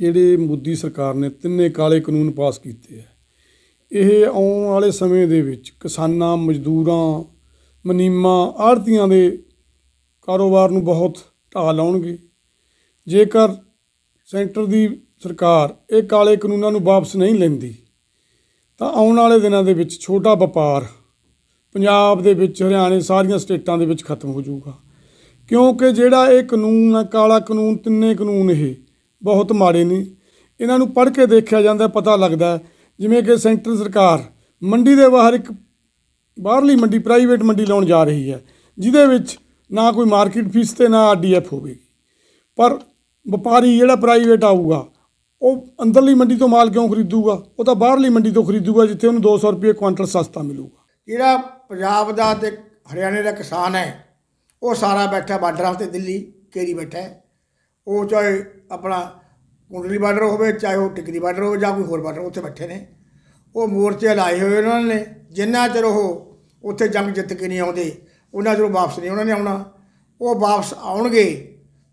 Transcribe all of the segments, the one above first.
ਜਿਹੜੇ ਮੋਦੀ ਸਰਕਾਰ ਨੇ ਤਿੰਨੇ ਕਾਲੇ ਕਾਨੂੰਨ ਪਾਸ ਕੀਤੇ ਆ ਇਹ ਆਉਣ ਵਾਲੇ ਸਮੇਂ ਦੇ ਵਿੱਚ ਕਿਸਾਨਾਂ ਮਜ਼ਦੂਰਾਂ ਮਨੀਮਾ ਆੜਤੀਆਂ ਦੇ ਕਾਰੋਬਾਰ ਨੂੰ ਬਹੁਤ ਢਾਹ ਲਾਉਣਗੇ ਜੇਕਰ ਸੈਂਟਰ ਦੀ ਸਰਕਾਰ ਇਹ ਕਾਲੇ ਕਾਨੂੰਨਾਂ ਨੂੰ ਵਾਪਸ ਨਹੀਂ ਲੈਂਦੀ ਤਾਂ ਆਉਣ ਵਾਲੇ ਦਿਨਾਂ ਦੇ ਵਿੱਚ ਛੋਟਾ ਵਪਾਰ ਪੰਜਾਬ ਦੇ ਵਿੱਚ ਹਰਿਆਣੇ ਸਾਰੀਆਂ ਸਟੇਟਾਂ ਦੇ ਵਿੱਚ ਖਤਮ ਹੋ ਜਾਊਗਾ ਕਿਉਂਕਿ ਜਿਹੜਾ ਇਹ ਕਾਨੂੰਨ ਆ ਕਾਲਾ ਕਾਨੂੰਨ ਤਿੰਨੇ ਕਾਨੂੰਨ ਇਹ ਬਹੁਤ ਮਾੜੇ ਨੇ ਇਹਨਾਂ ਨੂੰ ਪੜ੍ਹ ਕੇ ਦੇਖਿਆ ਜਾਂਦਾ ਪਤਾ ਲੱਗਦਾ ਜਿਵੇਂ ਕਿ ਸੈਂਟਰ ਸਰਕਾਰ ਮੰਡੀ ਦੇ ਬਾਹਰ ਇੱਕ ਬਾਹਰਲੀ ਮੰਡੀ ਪ੍ਰਾਈਵੇਟ ਮੰਡੀ ਲਾਉਣ ਜਾ ਰਹੀ ਹੈ ਜਿਹਦੇ ਵਿੱਚ ਨਾ ਕੋਈ ਮਾਰਕੀਟ ਫੀਸ ਤੇ ਨਾ ਆਰਡੀਐਫ ਹੋਵੇਗੀ ਪਰ ਵਪਾਰੀ ਜਿਹੜਾ ਪ੍ਰਾਈਵੇਟ ਆਊਗਾ ਉਹ ਅੰਦਰਲੀ ਮੰਡੀ ਤੋਂ ਮਾਲ ਕਿਉਂ ਖਰੀਦੂਗਾ ਉਹ ਤਾਂ ਬਾਹਰਲੀ ਮੰਡੀ ਤੋਂ ਖਰੀਦੂਗਾ ਜਿੱਥੇ ਉਹਨੂੰ 200 ਰੁਪਏ ਕੁਇੰਟਲ ਸਸਤਾ ਮਿਲੂਗਾ ਜਿਹੜਾ ਪੰਜਾਬ ਦਾ ਤੇ ਹਰਿਆਣੇ ਦਾ ਕਿਸਾਨ ਹੈ ਉਹ ਸਾਰਾ ਬੈਠਾ ਬਾਰਡਰਾਂ ਤੇ ਦਿੱਲੀ ਕੇਰੀ ਬੈਠਾ ਹੈ ਉਹ ਚਾਹੇ ਆਪਣਾ ਕੁੰਡਲੀ ਬਾਰਡਰ ਹੋਵੇ ਚਾਹੇ ਉਹ ਟਿਕਰੀ ਬਾਰਡਰ ਹੋਵੇ ਜਾਂ ਕੋਈ ਹੋਰ ਬਾਰਡਰ ਉੱਥੇ ਬੈਠੇ ਨੇ ਉਹ ਮੋਰਚੇ ਲਾਏ ਹੋਏ ਉਹਨਾਂ ਨੇ ਜਿੰਨਾ ਚਿਰ ਉਹ ਉੱਥੇ ਜੰਗ ਜਿੱਤ ਕੇ ਨਹੀਂ ਆਉਂਦੇ ਉਹਨਾਂ ਚਿਰ ਵਾਪਸ ਨਹੀਂ ਉਹਨਾਂ ਨੇ ਆਉਣਾ ਉਹ ਵਾਪਸ ਆਉਣਗੇ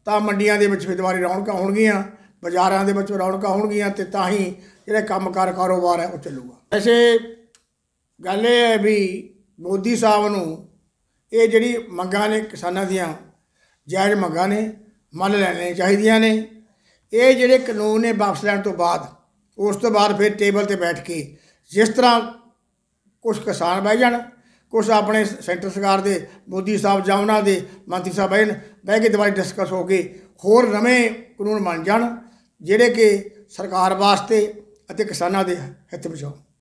ਤਾਂ ਮੰਡੀਆਂ ਦੇ ਵਿੱਚ ਫਿਰ ਦੁਬਾਰੇ ਰੌਣਕਾਂ ਹੋਣਗੀਆਂ ਬਾਜ਼ਾਰਾਂ ਦੇ ਵਿੱਚ ਰੌਣਕਾਂ ਹੋਣਗੀਆਂ ਤੇ ਤਾਂ ਹੀ ਜਿਹੜਾ ਕੰਮਕਾਰ ਕਾਰੋਬਾਰ ਹੈ ਉਹ ਚੱਲੂਗਾ ਐਸੇ ਗੱਲ ਇਹ ਹੈ ਵੀ ਮੋਦੀ ਸਾਹਿਬ ਨੂੰ ਇਹ ਜਿਹੜੀ ਮੰਗਾਂ ਨੇ ਕਿਸਾਨਾਂ ਦੀਆਂ ਜਾਇਜ਼ ਮੰਗਾਂ ਨੇ ਮੰਨ ਲੈਣੇ ਚਾਹੀਦੀਆਂ ਨੇ ਇਹ ਜਿਹੜੇ ਕਾਨੂੰਨ ਨੇ ਵਾਪਸ ਲੈਣ ਤੋਂ ਬਾਅਦ ਉਸ ਤੋਂ ਬਾਅਦ ਫਿਰ ਟੇਬਲ ਤੇ ਬੈਠ ਕੇ ਜਿਸ ਤਰ੍ਹਾਂ ਕੁਝ ਕਿਸਾਨ ਬਹਿ ਜਾਣ ਕੁਝ ਆਪਣੇ ਸੈਂਟਰ ਸਰਕਾਰ ਦੇ ਮੋਦੀ ਸਾਹਿਬ ਜਾਂ ਉਹਨਾਂ ਦੇ ਮੰਤਰੀ ਸਾਹਿਬ ਬਹਿਣ ਬਹਿ ਕੇ ਦੁਬਾਰਾ ਡਿਸਕਸ ਹੋ ਕੇ ਹੋਰ ਨਵੇਂ ਕਾਨੂੰਨ ਬਣ ਜਾਣ ਜਿਹੜੇ ਕਿ ਸਰਕਾਰ ਵਾਸਤੇ ਅਤੇ ਕਿਸਾਨਾਂ ਦੇ ਹਿੱਤ ਵਿੱਚ ਹੋਣ